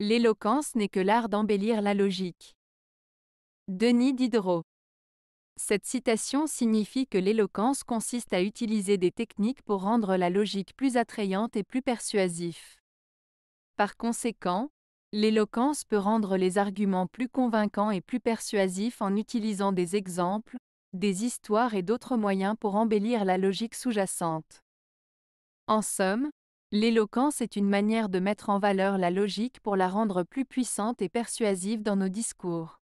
L'éloquence n'est que l'art d'embellir la logique. Denis Diderot. Cette citation signifie que l'éloquence consiste à utiliser des techniques pour rendre la logique plus attrayante et plus persuasif. Par conséquent, l'éloquence peut rendre les arguments plus convaincants et plus persuasifs en utilisant des exemples, des histoires et d'autres moyens pour embellir la logique sous-jacente. En somme, L'éloquence est une manière de mettre en valeur la logique pour la rendre plus puissante et persuasive dans nos discours.